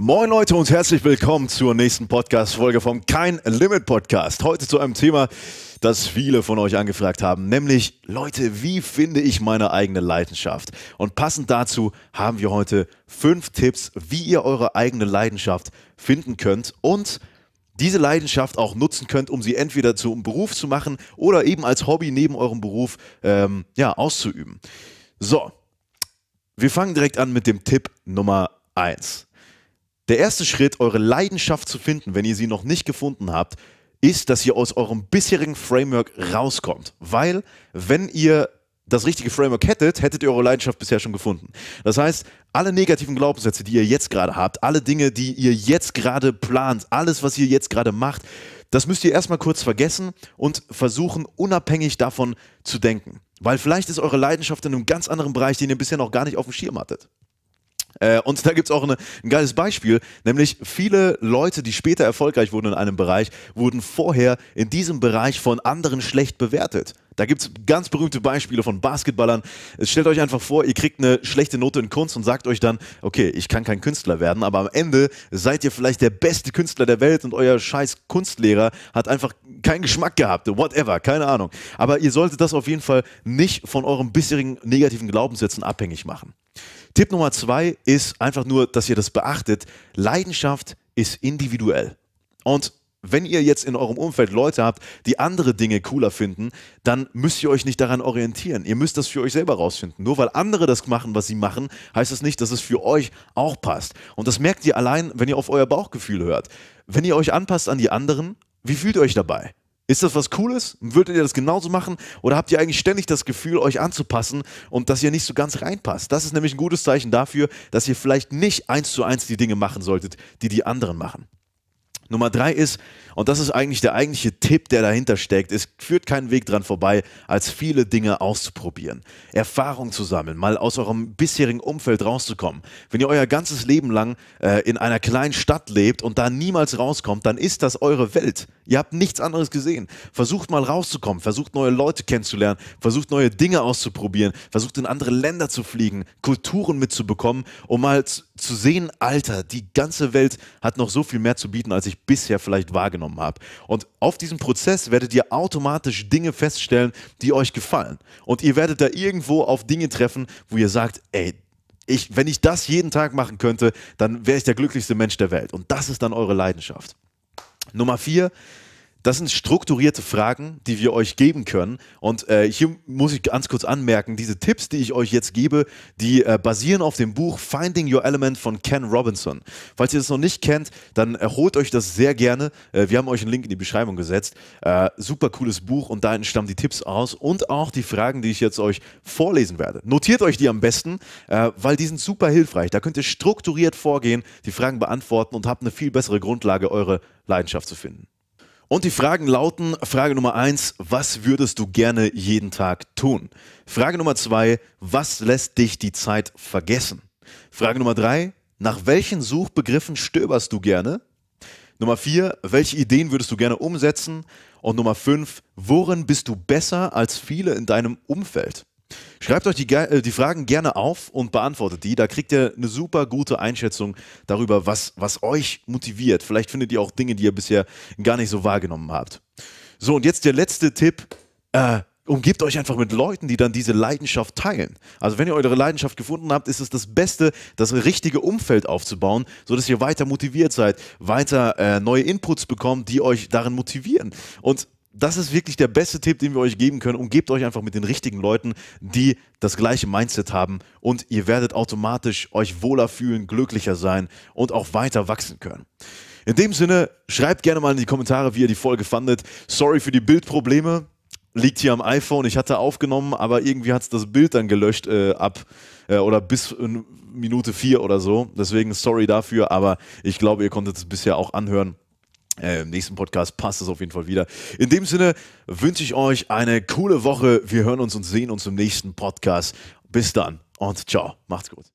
Moin Leute und herzlich willkommen zur nächsten Podcast-Folge vom Kein Limit Podcast. Heute zu einem Thema, das viele von euch angefragt haben, nämlich Leute, wie finde ich meine eigene Leidenschaft? Und passend dazu haben wir heute fünf Tipps, wie ihr eure eigene Leidenschaft finden könnt und diese Leidenschaft auch nutzen könnt, um sie entweder zum Beruf zu machen oder eben als Hobby neben eurem Beruf ähm, ja, auszuüben. So, wir fangen direkt an mit dem Tipp Nummer eins. Der erste Schritt, eure Leidenschaft zu finden, wenn ihr sie noch nicht gefunden habt, ist, dass ihr aus eurem bisherigen Framework rauskommt. Weil, wenn ihr das richtige Framework hättet, hättet ihr eure Leidenschaft bisher schon gefunden. Das heißt, alle negativen Glaubenssätze, die ihr jetzt gerade habt, alle Dinge, die ihr jetzt gerade plant, alles, was ihr jetzt gerade macht, das müsst ihr erstmal kurz vergessen und versuchen, unabhängig davon zu denken. Weil vielleicht ist eure Leidenschaft in einem ganz anderen Bereich, den ihr bisher noch gar nicht auf dem Schirm hattet. Äh, und da gibt es auch eine, ein geiles Beispiel, nämlich viele Leute, die später erfolgreich wurden in einem Bereich, wurden vorher in diesem Bereich von anderen schlecht bewertet. Da gibt es ganz berühmte Beispiele von Basketballern. Stellt euch einfach vor, ihr kriegt eine schlechte Note in Kunst und sagt euch dann, okay, ich kann kein Künstler werden, aber am Ende seid ihr vielleicht der beste Künstler der Welt und euer scheiß Kunstlehrer hat einfach keinen Geschmack gehabt, whatever, keine Ahnung. Aber ihr solltet das auf jeden Fall nicht von euren bisherigen negativen Glaubenssätzen abhängig machen. Tipp Nummer zwei ist einfach nur, dass ihr das beachtet. Leidenschaft ist individuell. Und wenn ihr jetzt in eurem Umfeld Leute habt, die andere Dinge cooler finden, dann müsst ihr euch nicht daran orientieren. Ihr müsst das für euch selber rausfinden. Nur weil andere das machen, was sie machen, heißt das nicht, dass es für euch auch passt. Und das merkt ihr allein, wenn ihr auf euer Bauchgefühl hört. Wenn ihr euch anpasst an die anderen, wie fühlt ihr euch dabei? Ist das was Cooles? Würdet ihr das genauso machen? Oder habt ihr eigentlich ständig das Gefühl, euch anzupassen und dass ihr nicht so ganz reinpasst? Das ist nämlich ein gutes Zeichen dafür, dass ihr vielleicht nicht eins zu eins die Dinge machen solltet, die die anderen machen. Nummer drei ist, und das ist eigentlich der eigentliche Tipp, der dahinter steckt, es führt keinen Weg dran vorbei, als viele Dinge auszuprobieren, Erfahrung zu sammeln, mal aus eurem bisherigen Umfeld rauszukommen. Wenn ihr euer ganzes Leben lang äh, in einer kleinen Stadt lebt und da niemals rauskommt, dann ist das eure Welt. Ihr habt nichts anderes gesehen. Versucht mal rauszukommen, versucht neue Leute kennenzulernen, versucht neue Dinge auszuprobieren, versucht in andere Länder zu fliegen, Kulturen mitzubekommen, um mal zu sehen, Alter, die ganze Welt hat noch so viel mehr zu bieten, als ich bisher vielleicht wahrgenommen habe. Und auf diesem Prozess werdet ihr automatisch Dinge feststellen, die euch gefallen. Und ihr werdet da irgendwo auf Dinge treffen, wo ihr sagt, ey, ich, wenn ich das jeden Tag machen könnte, dann wäre ich der glücklichste Mensch der Welt. Und das ist dann eure Leidenschaft. Nummer vier, das sind strukturierte Fragen, die wir euch geben können. Und äh, hier muss ich ganz kurz anmerken, diese Tipps, die ich euch jetzt gebe, die äh, basieren auf dem Buch Finding Your Element von Ken Robinson. Falls ihr das noch nicht kennt, dann erholt äh, euch das sehr gerne. Äh, wir haben euch einen Link in die Beschreibung gesetzt. Äh, super cooles Buch und da entstammen die Tipps aus und auch die Fragen, die ich jetzt euch vorlesen werde. Notiert euch die am besten, äh, weil die sind super hilfreich. Da könnt ihr strukturiert vorgehen, die Fragen beantworten und habt eine viel bessere Grundlage, eure Leidenschaft zu finden. Und die Fragen lauten, Frage Nummer eins: was würdest du gerne jeden Tag tun? Frage Nummer zwei: was lässt dich die Zeit vergessen? Frage Nummer drei: nach welchen Suchbegriffen stöberst du gerne? Nummer vier: welche Ideen würdest du gerne umsetzen? Und Nummer fünf: worin bist du besser als viele in deinem Umfeld? Schreibt euch die, äh, die, Fragen gerne auf und beantwortet die. Da kriegt ihr eine super gute Einschätzung darüber, was, was euch motiviert. Vielleicht findet ihr auch Dinge, die ihr bisher gar nicht so wahrgenommen habt. So, und jetzt der letzte Tipp. Äh, umgebt euch einfach mit Leuten, die dann diese Leidenschaft teilen. Also wenn ihr eure Leidenschaft gefunden habt, ist es das Beste, das richtige Umfeld aufzubauen, sodass ihr weiter motiviert seid, weiter äh, neue Inputs bekommt, die euch darin motivieren. Und das ist wirklich der beste Tipp, den wir euch geben können. Und gebt euch einfach mit den richtigen Leuten, die das gleiche Mindset haben und ihr werdet automatisch euch wohler fühlen, glücklicher sein und auch weiter wachsen können. In dem Sinne, schreibt gerne mal in die Kommentare, wie ihr die Folge fandet. Sorry für die Bildprobleme. Liegt hier am iPhone. Ich hatte aufgenommen, aber irgendwie hat es das Bild dann gelöscht äh, ab äh, oder bis äh, Minute 4 oder so. Deswegen sorry dafür, aber ich glaube, ihr konntet es bisher auch anhören. Äh, Im nächsten Podcast passt es auf jeden Fall wieder. In dem Sinne wünsche ich euch eine coole Woche. Wir hören uns und sehen uns im nächsten Podcast. Bis dann und ciao. Macht's gut.